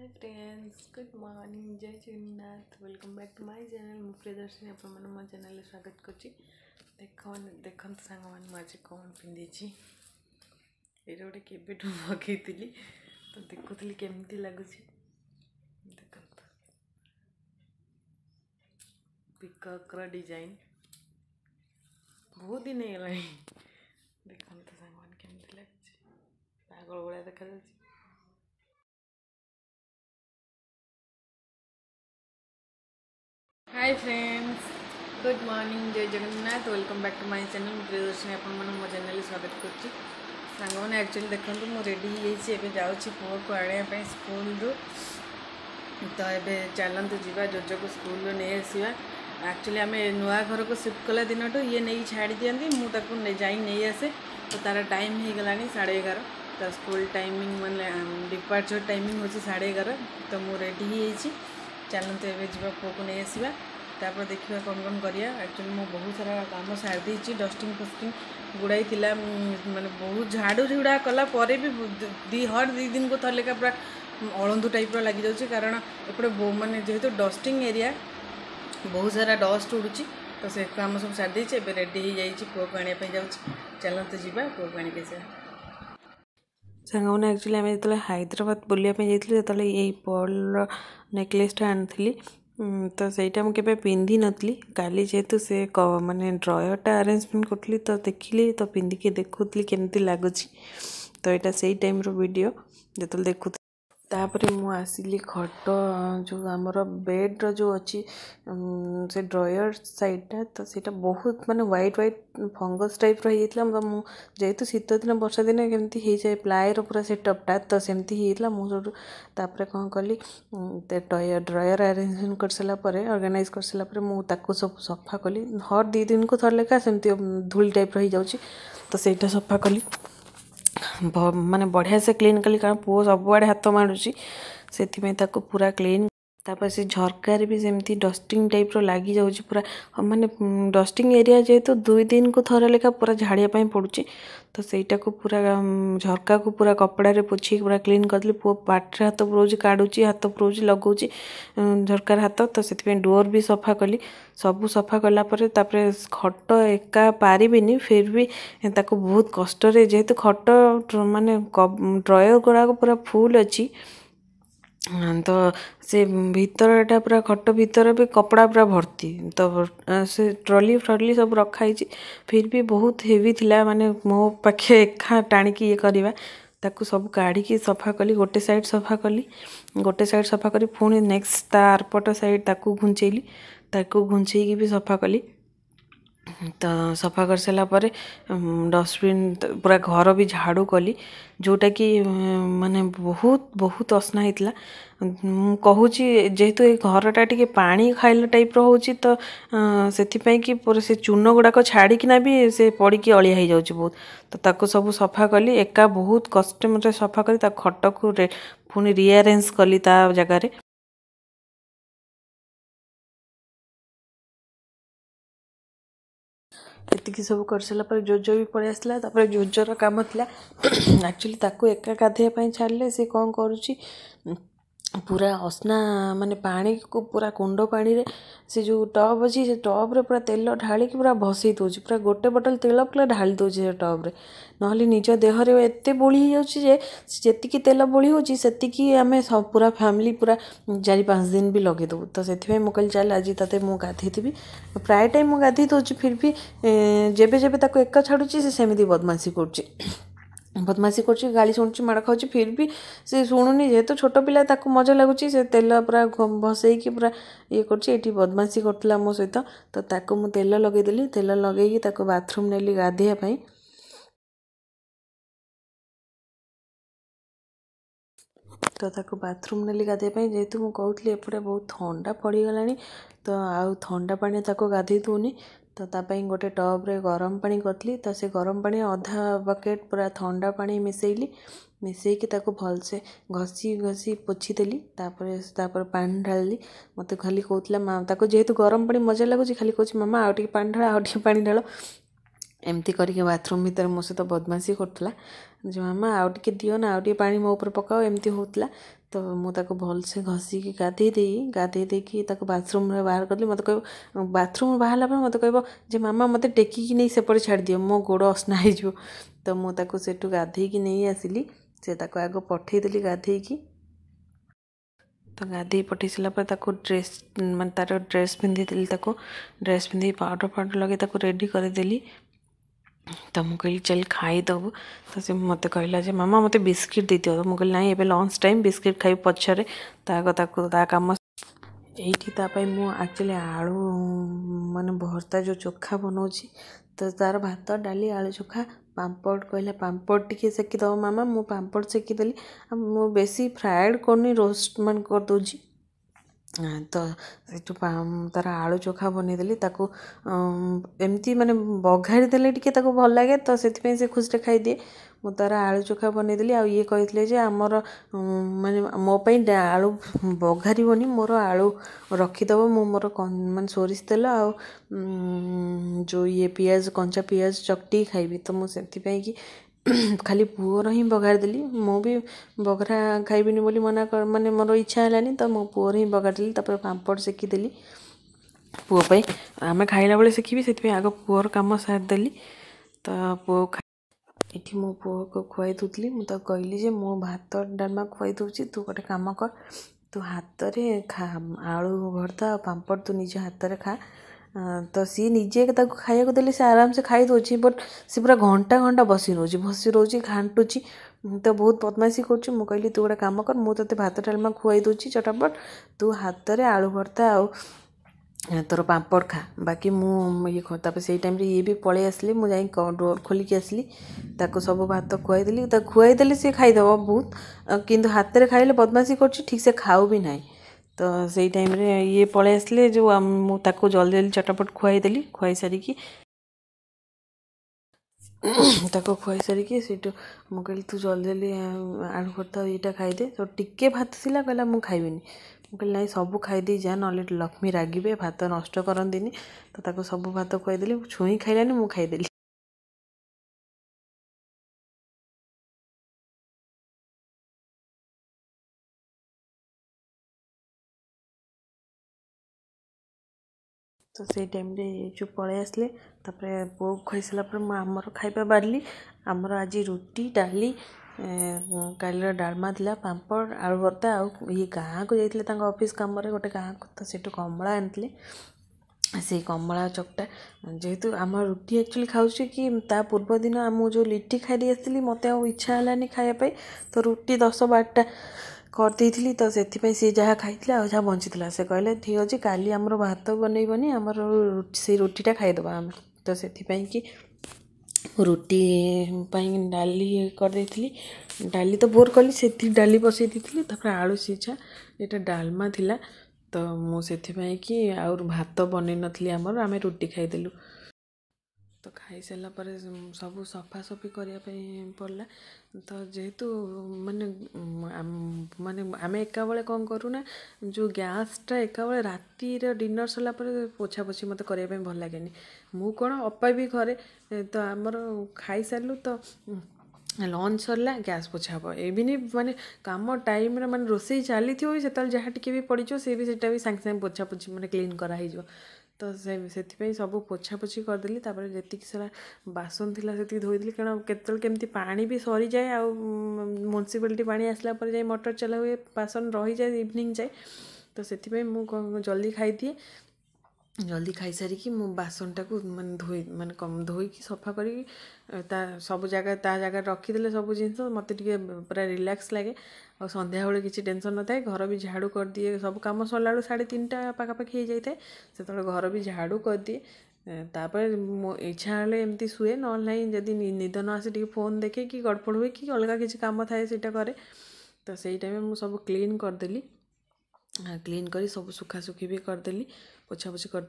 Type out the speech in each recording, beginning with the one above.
hi friends good morning जय Jagannath welcome back to my channel मु प्रियदर्शन आप मो चेल स्वागत कर देख सांग आज कौन पिंधि ये गोटे के मगे थी तो देखु थी कमी लगुच पिकअक डिजाइन बहुत दिन है देखते सांग लगे पागल भाया देखा जा हाय फ्रेंड्स गुड मॉर्निंग जय Jagannath welcome back to my channel Priyadarshan आपण मो चैनल स्वागत करुच्ची ସାଙ୍ଗମାନେ ଆକ୍ଚୁଆଲି ଦେଖନ୍ତୁ ମୁଁ ରେଡ଼ି ହେଇଯାଇଛି ଏବେ ଯାଉଛି ପୁଅକୁ ଆଣିବା ପାଇଁ ସ୍କୁଲରୁ ତ ଏବେ ଚାଲନ୍ତୁ ଯିବା ଜୋଜୋକୁ ସ୍କୁଲରୁ ନେଇ ଆସିବା ଆକ୍ଚୁଆଲି ଆମେ ନୂଆ ଘରକୁ ସିଫ୍ଟ କଲା ଦିନଠୁ ଇଏ ନେଇକି ଛାଡ଼ି ଦିଅନ୍ତି ମୁଁ ତାକୁ ଯାଇ ନେଇ ଆସେ ତ ତା'ର ଟାଇମ୍ ହେଇଗଲାଣି ସାଢ଼େ ଏଗାର ତା'ର ସ୍କୁଲ ଟାଇମିଂ ମାନେ ଡିପାର୍ଚର ଟାଇମିଂ ହେଉଛି ସାଢ଼େ ଏଗାର ତ ମୁଁ ରେଡ଼ି ହେଇଯାଇଛି चलत कौन आसवा ताप देखा कौन कौन करा मुझे बहुत सारा कम सारी डस्टिंग फस्टिंग गुड़ाई थी मानते बहुत झाड़ू झुड़ा कला भी दी हर दी दिन को थर लेखा पूरा अलंधु टाइप लगि जा कारण एपटे मानने जेहेतु डस्टिंग एरिया बहुत सारा डस्ट उड़ू तो सब सारी एडी हो पुओ को आने जाऊँ चलते जावा ସାଙ୍ଗମାନେ ଆକ୍ଚୁଆଲି ଆମେ ଯେତେବେଳେ ହାଇଦ୍ରାବାଦ ବୁଲିବା ପାଇଁ ଯାଇଥିଲୁ ସେତେବେଳେ ଏଇ ପର୍ଲର ନେକଲେସ୍ଟା ଆଣିଥିଲି ତ ସେଇଟା ମୁଁ କେବେ ପିନ୍ଧିନଥିଲି କାଲି ଯେହେତୁ ସେ କ ମାନେ ଡ୍ରୟର୍ଟା ଆରେଞ୍ଜମେଣ୍ଟ କରୁଥିଲି ତ ଦେଖିଲି ତ ପିନ୍ଧିକି ଦେଖୁଥିଲି କେମିତି ଲାଗୁଛି ତ ଏଇଟା ସେଇ ଟାଇମ୍ର ଭିଡ଼ିଓ ଯେତେବେଳେ ଦେଖୁଥିଲି ତା'ପରେ ମୁଁ ଆସିଲି ଖଟ ଯେଉଁ ଆମର ବେଡ଼୍ର ଯେଉଁ ଅଛି ସେ ଡ୍ରୟର୍ ସାଇଡ଼୍ଟା ତ ସେଇଟା ବହୁତ ମାନେ ହ୍ୱାଇଟ୍ ହ୍ୱାଇଟ୍ ଫଙ୍ଗସ୍ ଟାଇପ୍ର ହେଇଯାଇଥିଲା ମୁଁ ଯେହେତୁ ଶୀତ ଦିନ ବର୍ଷା ଦିନେ କେମିତି ହେଇଯାଏ ପ୍ଲାଏର ପୁରା ସେଟ୍ଅପ୍ଟା ତ ସେମିତି ହେଇଯାଇଥିଲା ମୁଁ ସେଇଠୁ ତା'ପରେ କ'ଣ କଲି ଡ୍ରୟର୍ ଡ୍ରୟର୍ ଆରେଞ୍ଜମେଣ୍ଟ କରିସାରିଲା ପରେ ଅର୍ଗାନାଇଜ୍ କରିସାରିଲା ପରେ ମୁଁ ତାକୁ ସବୁ ସଫା କଲି ହର୍ ଦୁଇ ଦିନକୁ ଥରେ ଲେଖା ସେମିତି ଧୂଳି ଟାଇପ୍ର ହେଇଯାଉଛି ତ ସେଇଟା ସଫା କଲି ମାନେ ବଢ଼ିଆ ସେ କ୍ଲିନ୍ କଲି କାରଣ ପୁଅ ସବୁଆଡ଼େ ହାତ ମାରୁଛି ସେଥିପାଇଁ ତାକୁ ପୁରା କ୍ଲିନ୍ ତାପରେ ସେ ଝରକାରେ ବି ସେମିତି ଡଷ୍ଟିଂ ଟାଇପ୍ର ଲାଗିଯାଉଛି ପୁରା ମାନେ ଡଷ୍ଟିଂ ଏରିଆ ଯେହେତୁ ଦୁଇ ଦିନକୁ ଥରେ ଲେଖା ପୁରା ଝାଡ଼ିବା ପାଇଁ ପଡ଼ୁଛି ତ ସେଇଟାକୁ ପୁରା ଝରକାକୁ ପୁରା କପଡ଼ାରେ ପୋଛି ପୁରା କ୍ଲିନ୍ କରିଦେଲି ପୁଅ ପାଟିରେ ହାତ ପୁରଉଛି କାଢ଼ୁଛି ହାତ ପୁରଉଛି ଲଗଉଛି ଝରକାର ହାତ ତ ସେଥିପାଇଁ ଡୋର୍ ବି ସଫା କଲି ସବୁ ସଫା କଲା ପରେ ତାପରେ ଖଟ ଏକା ପାରିବିନି ଫିର୍ ବି ତାକୁ ବହୁତ କଷ୍ଟରେ ଯେହେତୁ ଖଟ ମାନେ ଡ୍ରୟର୍ ଗୁଡ଼ାକ ପୁରା ଫୁଲ୍ ଅଛି त से भर ए खट भित्र कपडा पुरा भर्ति तलि फ्रली सबै फिर भी बहुत हेवी थिला माने मो पाखे एक टाढिक इरा सबै काढिकी सफा कलि गोटे सइड सफा कली गोटे साइड सफा पहि नेक्सट तार आरपट सइड त घुचे ताकि घुञ्चक सफा कि ତ ସଫା କରିସାରିଲା ପରେ ଡଷ୍ଟବିନ୍ ପୁରା ଘର ବି ଝାଡ଼ୁ କଲି ଯେଉଁଟାକି ମାନେ ବହୁତ ବହୁତ ଅସନା ହେଇଥିଲା ମୁଁ କହୁଛି ଯେହେତୁ ଏ ଘରଟା ଟିକେ ପାଣି ଖାଇଲା ଟାଇପ୍ର ହେଉଛି ତ ସେଥିପାଇଁ କି ପୁରା ସେ ଚୂନ ଗୁଡ଼ାକ ଛାଡ଼ିକିନା ବି ସେ ପଡ଼ିକି ଅଳିଆ ହେଇଯାଉଛି ବହୁତ ତ ତାକୁ ସବୁ ସଫା କଲି ଏକା ବହୁତ କଷ୍ଟରେ ସଫା କରି ତା ଖଟକୁ ପୁଣି ରିଆରେଞ୍ଜ କଲି ତା ଜାଗାରେ ଏତିକି ସବୁ କରିସାରିଲା ପରେ ଜୋଜ ବି ପଳେଇ ଆସିଲା ତା'ପରେ ଜୋଜର କାମ ଥିଲା ଆକ୍ଚୁଆଲି ତାକୁ ଏକା ଗାଧେଇବା ପାଇଁ ଛାଡ଼ିଲେ ସେ କ'ଣ କରୁଛି ପୁରା ଅସନା ମାନେ ପାଣିକୁ ପୁରା କୁଣ୍ଡ ପାଣିରେ ସେ ଯେଉଁ ଟପ୍ ଅଛି ସେ ଟପ୍ରେ ପୁରା ତେଲ ଢାଳିକି ପୁରା ଭସେଇ ଦେଉଛି ପୁରା ଗୋଟେ ବୋଟଲ ତେଲ ପୁରା ଢାଳି ଦେଉଛି ସେ ଟପ୍ରେ ନହେଲେ ନିଜ ଦେହରେ ଏତେ ବୋଳି ହେଇଯାଉଛି ଯେ ଯେତିକି ତେଲ ବୋଳି ହେଉଛି ସେତିକି ଆମେ ପୁରା ଫ୍ୟାମିଲି ପୁରା ଚାରି ପାଞ୍ଚ ଦିନ ବି ଲଗେଇଦେବୁ ତ ସେଥିପାଇଁ ମୁଁ କହିଲି ଚାଲ ଆଜି ତତେ ମୁଁ ଗାଧେଇଥିବି ପ୍ରାୟ ଟାଇମ୍ ମୁଁ ଗାଧେଇ ଦେଉଛି ଫିର୍ ବି ଯେବେ ଯେବେ ତାକୁ ଏକା ଛାଡ଼ୁଛି ସେ ସେମିତି ବଦମାସି କରୁଛି ବଦମାସି କରୁଛି ଗାଳି ଶୁଣୁଛି ମାଡ଼ ଖାଉଛି ଫିର୍ ବି ସେ ଶୁଣୁନି ଯେହେତୁ ଛୋଟ ପିଲା ତାକୁ ମଜା ଲାଗୁଛି ସେ ତେଲ ପୁରା ଭସେଇକି ପୁରା ଇଏ କରୁଛି ଏଠି ବଦମାସି କରୁଥିଲା ମୋ ସହିତ ତ ତାକୁ ମୁଁ ତେଲ ଲଗେଇଦେଲି ତେଲ ଲଗେଇକି ତାକୁ ବାଥରୁମ୍ ନେଲି ଗାଧୋଇବା ପାଇଁ ତ ତାକୁ ବାଥରୁମ୍ ନେଲି ଗାଧୋଇବା ପାଇଁ ଯେହେତୁ ମୁଁ କହୁଥିଲି ଏପଟେ ବହୁତ ଥଣ୍ଡା ପଡ଼ିଗଲାଣି ତ ଆଉ ଥଣ୍ଡା ପାଣିରେ ତାକୁ ଗାଧୋଇ ଦେଉନି ତ ତା ପାଇଁ ଗୋଟେ ଟପ୍ରେ ଗରମ ପାଣି କରିଥିଲି ତ ସେ ଗରମ ପାଣି ଅଧା ବକେଟ୍ ପୁରା ଥଣ୍ଡା ପାଣି ମିଶାଇଲି ମିଶାଇକି ତାକୁ ଭଲସେ ଘଷି ଘଷି ପୋଛିଦେଲି ତା'ପରେ ତା'ପରେ ପାଣି ଢାଳିଲି ମୋତେ ଖାଲି କହୁଥିଲା ମା ତାକୁ ଯେହେତୁ ଗରମ ପାଣି ମଜା ଲାଗୁଛି ଖାଲି କହୁଛି ମାମା ଆଉ ଟିକେ ପାଣି ଢାଳ ଆଉ ଟିକେ ପାଣି ଢାଳ ଏମିତି କରିକି ବାଥରୁମ୍ ଭିତରେ ମୋ ସହିତ ବଦମାସି କରୁଥିଲା ଯେ ମାମା ଆଉ ଟିକେ ଦିଅ ନା ଆଉ ଟିକେ ପାଣି ମୋ ଉପରେ ପକାଅ ଏମିତି ହେଉଥିଲା ତ ମୁଁ ତାକୁ ଭଲସେ ଘଷିକି ଗାଧେଇ ଦେଇ ଗାଧେଇ ଦେଇକି ତାକୁ ବାଥରୁମ୍ରେ ବାହାର କଲି ମୋତେ କହିବ ବାଥରୁମ୍ରୁ ବାହାରିଲା ପରେ ମୋତେ କହିବ ଯେ ମାମା ମୋତେ ଟେକିକି ନେଇ ସେପଟେ ଛାଡ଼ିଦିଅ ମୋ ଗୋଡ଼ ଅସନା ହେଇଯିବ ତ ମୁଁ ତାକୁ ସେଠୁ ଗାଧେଇକି ନେଇ ଆସିଲି ସେ ତାକୁ ଆଗ ପଠେଇଦେଲି ଗାଧେଇକି ତ ଗାଧେଇ ପଠେଇ ସାରିଲା ପରେ ତାକୁ ଡ୍ରେସ୍ ମାନେ ତା'ର ଡ୍ରେସ୍ ପିନ୍ଧେଇଦେଲି ତାକୁ ଡ୍ରେସ୍ ପିନ୍ଧେଇ ପାଉଡ଼ର୍ ଫାଉଡ଼ର୍ ଲଗେଇ ତାକୁ ରେଡ଼ି କରିଦେଲି ତ ମୁଁ କହିଲି ଚାଲ ଖାଇଦେବୁ ତ ସେ ମୋତେ କହିଲା ଯେ ମାମା ମୋତେ ବିସ୍କିଟ୍ ଦେଇଦିଅ ମୁଁ କହିଲି ନାହିଁ ଏବେ ଲଞ୍ଚ ଟାଇମ୍ ବିସ୍କିଟ୍ ଖାଇବି ପଛରେ ତା କଥା ତା କାମ ଏଇଠି ତା ପାଇଁ ମୁଁ ଆକ୍ଚୁଆଲି ଆଳୁ ମାନେ ଭର୍ତ୍ତା ଯେଉଁ ଚୋଖା ବନାଉଛି ତ ତାର ଭାତ ଡାଲି ଆଳୁ ଚୋଖା ପାମ୍ପଡ଼ କହିଲା ପାମ୍ପଡ଼ ଟିକେ ସେକିଦେବ ମାମା ମୁଁ ପାମ୍ପଡ଼ ସେକିଦେଲି ଆଉ ମୁଁ ବେଶୀ ଫ୍ରାଏଡ଼୍ କରୁନି ରୋଷ୍ଟ ମାନେ କରିଦେଉଛି त आलु चोखा देली तघारिदि भगे तपाईँसँग खुस्रे खाइदिए म तार आलु चोखा बनैदे आउ इलेमर मोप आलु बघार म आलु रखिदेब म सोरिष ते आ जो ये पज कञ्चा पियाज चकटिक खि त मैक ଖାଲି ପୁଅର ହିଁ ବଘାରିଦେଲି ମୁଁ ବି ବଘରା ଖାଇବିନି ବୋଲି ମନା ମାନେ ମୋର ଇଚ୍ଛା ହେଲାନି ତ ମୋ ପୁଅର ହିଁ ବଘାରିଦେଲି ତା'ପରେ ପାମ୍ପଡ଼ ଶିଖିଦେଲି ପୁଅ ପାଇଁ ଆମେ ଖାଇଲା ବେଳେ ଶିଖିବି ସେଥିପାଇଁ ଆଗ ପୁଅର କାମ ସାରିଦେଲି ତ ପୁଅ ଏଠି ମୋ ପୁଅକୁ ଖୁଆଇ ଦେଉଥିଲି ମୁଁ ତାକୁ କହିଲି ଯେ ମୁଁ ଭାତ ଡାଲମା ଖୁଆଇ ଦେଉଛି ତୁ ଗୋଟେ କାମ କର ତୁ ହାତରେ ଖା ଆଳୁ ଭର୍ତ୍ତା ଆଉ ପାମ୍ପଡ଼ ତୁ ନିଜ ହାତରେ ଖା ତ ସିଏ ନିଜେ ତାକୁ ଖାଇବାକୁ ଦେଲେ ସେ ଆରାମସେ ଖାଇ ଦେଉଛି ବଟ୍ ସେ ପୁରା ଘଣ୍ଟା ଘଣ୍ଟା ବସି ରହୁଛି ବସି ରହୁଛି ଘାଣ୍ଟୁଛି ତ ବହୁତ ବଦମାସି କରୁଛି ମୁଁ କହିଲି ତୁ ଗୋଟେ କାମ କର ମୁଁ ତୋତେ ଭାତ ଡାଲମା ଖୁଆଇ ଦେଉଛି ଚଟାପଟ ତୁ ହାତରେ ଆଳୁ ଭର୍ତ୍ତା ଆଉ ତୋର ପାମ୍ପଡ଼ ଖା ବାକି ମୁଁ ଇଏ ତାପରେ ସେଇ ଟାଇମ୍ରେ ଇଏ ବି ପଳେଇ ଆସିଲି ମୁଁ ଯାଇ ଡୋର୍ ଖୋଲିକି ଆସିଲି ତାକୁ ସବୁ ଭାତ ଖୁଆଇଦେଲି ତାକୁ ଖୁଆଇଦେଲେ ସିଏ ଖାଇଦେବ ବହୁତ କିନ୍ତୁ ହାତରେ ଖାଇଲେ ବଦମାସି କରୁଛି ଠିକ୍ ସେ ଖାଉ ବି ନାହିଁ ତ ସେଇ ଟାଇମ୍ରେ ଇଏ ପଳେଇ ଆସିଲେ ଯେଉଁ ମୁଁ ତାକୁ ଜଲ୍ଦି ଜଲ୍ଦି ଚଟାପଟ ଖୁଆଇଦେଲି ଖୁଆଇ ସାରିକି ତାକୁ ଖୁଆଇ ସାରିକି ସେଇଠୁ ମୁଁ କହିଲି ତୁ ଜଲ୍ଦି ଜଲ୍ଦି ଆଳୁ ଭର୍ତ୍ତା ଏଇଟା ଖାଇଦେ ତ ଟିକେ ଭାତ ଥିଲା କହିଲା ମୁଁ ଖାଇବିନି ମୁଁ କହିଲି ନାଇଁ ସବୁ ଖାଇଦେଇ ଯା ନହେଲେ ଲକ୍ଷ୍ମୀ ରାଗିବେ ଭାତ ନଷ୍ଟ କରନ୍ତିନି ତ ତାକୁ ସବୁ ଭାତ ଖୁଆଇଦେଲି ଛୁଇଁ ଖାଇଲାନି ମୁଁ ଖାଇଦେଲି ତ ସେଇ ଟାଇମ୍ରେ ଯେଉଁ ପଳାଇ ଆସିଲେ ତା'ପରେ ବୋଉ ଖୁଆଇସାରିଲା ପରେ ମୁଁ ଆମର ଖାଇବା ବାଢ଼ିଲି ଆମର ଆଜି ରୁଟି ଡାଲି କାଲିର ଡାଲମା ଥିଲା ପାମ୍ପଡ଼ ଆଳୁ ଭର୍ତ୍ତା ଆଉ ଇଏ ଗାଁକୁ ଯାଇଥିଲେ ତାଙ୍କ ଅଫିସ୍ କାମରେ ଗୋଟେ ଗାଁକୁ ତ ସେଠୁ କମଳା ଆଣିଥିଲେ ସେଇ କମଳା ଚକଟା ଯେହେତୁ ଆମ ରୁଟି ଆକ୍ଚୁଆଲି ଖାଉଛି କି ତା ପୂର୍ବ ଦିନ ମୁଁ ଯେଉଁ ଲିଟି ଖାଇ ଦେଇଥିଲି ମୋତେ ଆଉ ଇଚ୍ଛା ହେଲାନି ଖାଇବା ପାଇଁ ତ ରୁଟି ଦଶ ବାରଟା କରିଦେଇଥିଲି ତ ସେଥିପାଇଁ ସିଏ ଯାହା ଖାଇଥିଲା ଆଉ ଯାହା ବଞ୍ଚିଥିଲା ସେ କହିଲେ ଠିକ୍ ଅଛି କାଲି ଆମର ଭାତ ବନେଇବନି ଆମର ସେ ରୁଟିଟା ଖାଇଦେବା ଆମେ ତ ସେଥିପାଇଁ କି ରୁଟି ପାଇଁ ଡାଲି କରିଦେଇଥିଲି ଡାଲି ତ ବୋର୍ କଲି ସେଠି ଡାଲି ବସେଇ ଦେଇଥିଲି ତାପରେ ଆଳୁ ସିଝା ଏଇଟା ଡାଲମା ଥିଲା ତ ମୁଁ ସେଥିପାଇଁ କି ଆଉ ଭାତ ବନେଇ ନଥିଲି ଆମର ଆମେ ରୁଟି ଖାଇଦେଲୁ ତ ଖାଇସାରିଲା ପରେ ସବୁ ସଫାସଫି କରିବା ପାଇଁ ପଡ଼ିଲା ତ ଯେହେତୁ ମାନେ ମାନେ ଆମେ ଏକାବେଳେ କ'ଣ କରୁନା ଯେଉଁ ଗ୍ୟାସ୍ଟା ଏକାବେଳେ ରାତିର ଡିନର୍ ସରିଲା ପରେ ପୋଛାପୋଛି ମୋତେ କରିବା ପାଇଁ ଭଲ ଲାଗେନି ମୁଁ କ'ଣ ଅପା ବି ଘରେ ତ ଆମର ଖାଇସାରିଲୁ ତ ଲଞ୍ଚ ସରିଲା ଗ୍ୟାସ୍ ପୋଛା ହେବ ଏମିତି ମାନେ କାମ ଟାଇମ୍ରେ ମାନେ ରୋଷେଇ ଚାଲିଥିବ ବି ସେତେବେଳେ ଯାହା ଟିକେ ବି ପଡ଼ିଯିବ ସେ ବି ସେଇଟା ବି ସାଙ୍ଗେ ସାଙ୍ଗେ ପୋଛାପୋଛି ମାନେ କ୍ଲିନ୍ କରାହେଇଯିବ ତ ସେ ସେଥିପାଇଁ ସବୁ ପୋଛାପୋଛି କରିଦେଲି ତା'ପରେ ଯେତିକି ସାରା ବାସନ ଥିଲା ସେତିକି ଧୋଇଦେଲି କାରଣ କେତେବେଳେ କେମିତି ପାଣି ବି ସରିଯାଏ ଆଉ ମ୍ୟୁନିସିପାଲିଟି ପାଣି ଆସିଲା ପରେ ଯାଇ ମଟର ଚଲା ହୁଏ ବାସନ ରହିଯାଏ ଇଭିନିଂ ଯାଏ ତ ସେଥିପାଇଁ ମୁଁ ଜଲ୍ଦି ଖାଇଦିଏ ଜଲ୍ଦି ଖାଇସାରିକି ମୁଁ ବାସନଟାକୁ ମାନେ ଧୋଇ ମାନେ ଧୋଇକି ସଫା କରିକି ତା ସବୁ ଜାଗା ତା ଜାଗାରେ ରଖିଦେଲେ ସବୁ ଜିନିଷ ମୋତେ ଟିକେ ପୁରା ରିଲାକ୍ସ ଲାଗେ ଆଉ ସନ୍ଧ୍ୟାବେଳେ କିଛି ଟେନସନ୍ ନଥାଏ ଘର ବି ଝାଡ଼ୁ କରିଦିଏ ସବୁ କାମ ସରିଲାବେଳକୁ ସାଢ଼େ ତିନିଟା ପାଖାପାଖି ହେଇଯାଇଥାଏ ସେତେବେଳେ ଘର ବି ଝାଡ଼ୁ କରିଦିଏ ତାପରେ ମୋ ଇଚ୍ଛା ହେଲେ ଏମିତି ଶୁଏ ନହେଲେ ନାହିଁ ଯଦି ନିଦ ନ ଆସେ ଟିକେ ଫୋନ୍ ଦେଖେ କି ଗଡ଼ପଡ଼ ହୁଏ କି ଅଲଗା କିଛି କାମ ଥାଏ ସେଇଟା କରେ ତ ସେଇ ଟାଇମ୍ରେ ମୁଁ ସବୁ କ୍ଲିନ୍ କରିଦେଲି सुखी क्लिन सबु सुखासुखी गरिदे पोछापो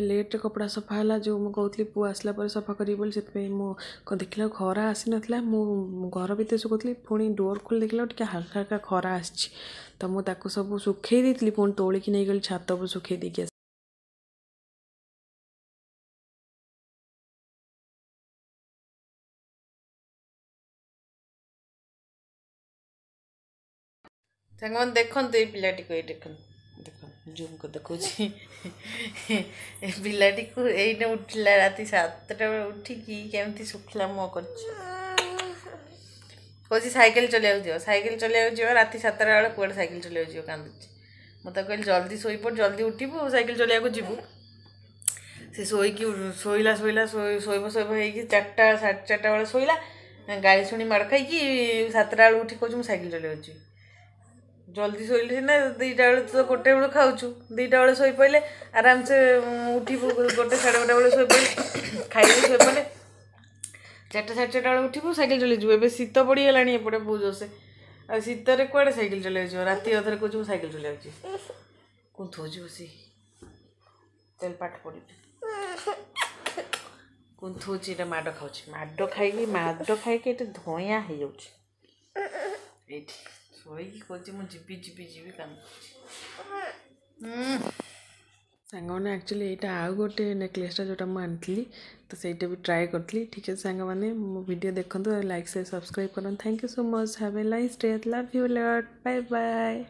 लेट्रे कपडा जो सफाहलाउँ मि पू आस सफा कि सबै म देखिन म घरभित्र सुखाउँ पो डोर खोलिदेखि हलका हाल्का खरा आ म सबै सुखाइदि पो तोलिक छात सुख ସାଙ୍ଗମାନେ ଦେଖନ୍ତୁ ଏଇ ପିଲାଟିକୁ ଏଇ ଦେଖନ୍ତୁ ଦେଖନ୍ତୁ ଜୁମ୍କୁ ଦେଖଉଛି ଏ ପିଲାଟିକୁ ଏଇଟା ଉଠିଲା ରାତି ସାତଟା ବେଳେ ଉଠିକି କେମିତି ଶୁଖିଲା ମୁହଁ କରିଛି କହୁଛି ସାଇକେଲ ଚଲେଇବାକୁ ଯିବ ସାଇକେଲ ଚଲେଇବାକୁ ଯିବ ରାତି ସାତଟା ବେଳେ କୁଆଡ଼େ ସାଇକେଲ ଚଲେଇବାକୁ ଯିବ କାନ୍ଦୁଛି ମୁଁ ତାକୁ କହିଲି ଜଲ୍ଦି ଶୋଇପଡ଼ ଜଲ୍ଦି ଉଠିବୁ ସାଇକେଲ ଚଲେଇବାକୁ ଯିବୁ ସେ ଶୋଇକି ଶୋଇଲା ଶୋଇଲା ଶୋଇବ ଶୋଇବ ହେଇକି ଚାରିଟା ସାଢ଼େ ଚାରିଟା ବେଳେ ଶୋଇଲା ଗାଳି ଶୁଣି ମାଡ଼ ଖାଇକି ସାତଟା ବେଳକୁ ଉଠି କହୁଛି ମୁଁ ସାଇକେଲ ଚଲେଇବାକୁ ଯିବି ଜଲ୍ଦି ଶୋଇଲେ ସିନା ଦୁଇଟା ବେଳେ ତ ଗୋଟେ ବେଳୁ ଖାଉଛୁ ଦୁଇଟା ବେଳେ ଶୋଇପଡ଼ିଲେ ଆରାମସେ ଉଠିବୁ ଗୋଟେ ସାଢ଼େ ଗୋଟେ ବେଳେ ଶୋଇପଡ଼ିଲେ ଖାଇବୁ ଶୋଇପଡ଼ିଲେ ଚାରିଟା ସାଢ଼େ ଚାରିଟା ବେଳେ ଉଠିବୁ ସାଇକେଲ ଚଲେଇଯିବୁ ଏବେ ଶୀତ ପଡ଼ିଗଲାଣି ଏପଟେ ବହୁତ ଜୋରସେ ଆଉ ଶୀତରେ କୁଆଡ଼େ ସାଇକେଲ ଚଲେଇଯିବ ରାତି ଅଧରେ କହୁଛୁ ମୁଁ ସାଇକେଲ ଚଲାଉଛି କୁନ୍ଥଉଛି ବସିକି ତେଲ ପାଠ ପଢ଼ିବି କୁନ୍ଥଉଛି ଏଇଟା ମାଡ଼ ଖାଉଛି ମାଡ଼ ଖାଇକି ମାଡ଼ ଖାଇକି ଏଠି ଧଇଁଆ ହେଇଯାଉଛି ଏଇଠି ଶୋଇକି କହୁଛି ମୁଁ ଯିବି ଯିବି ଯିବି କାନ୍ଦୁ ସାଙ୍ଗମାନେ ଆକ୍ଚୁଆଲି ଏଇଟା ଆଉ ଗୋଟେ ନେକଲେସ୍ଟା ଯେଉଁଟା ମୁଁ ଆଣିଥିଲି ତ ସେଇଟା ବି ଟ୍ରାଏ କରିଥିଲି ଠିକ୍ ଅଛି ସାଙ୍ଗମାନେ ମୋ ଭିଡ଼ିଓ ଦେଖନ୍ତୁ ଲାଇକ୍ ସେୟାର ସବସ୍କ୍ରାଇବ୍ କରନ୍ତୁ thank you so much have a nice day love you lot bye bye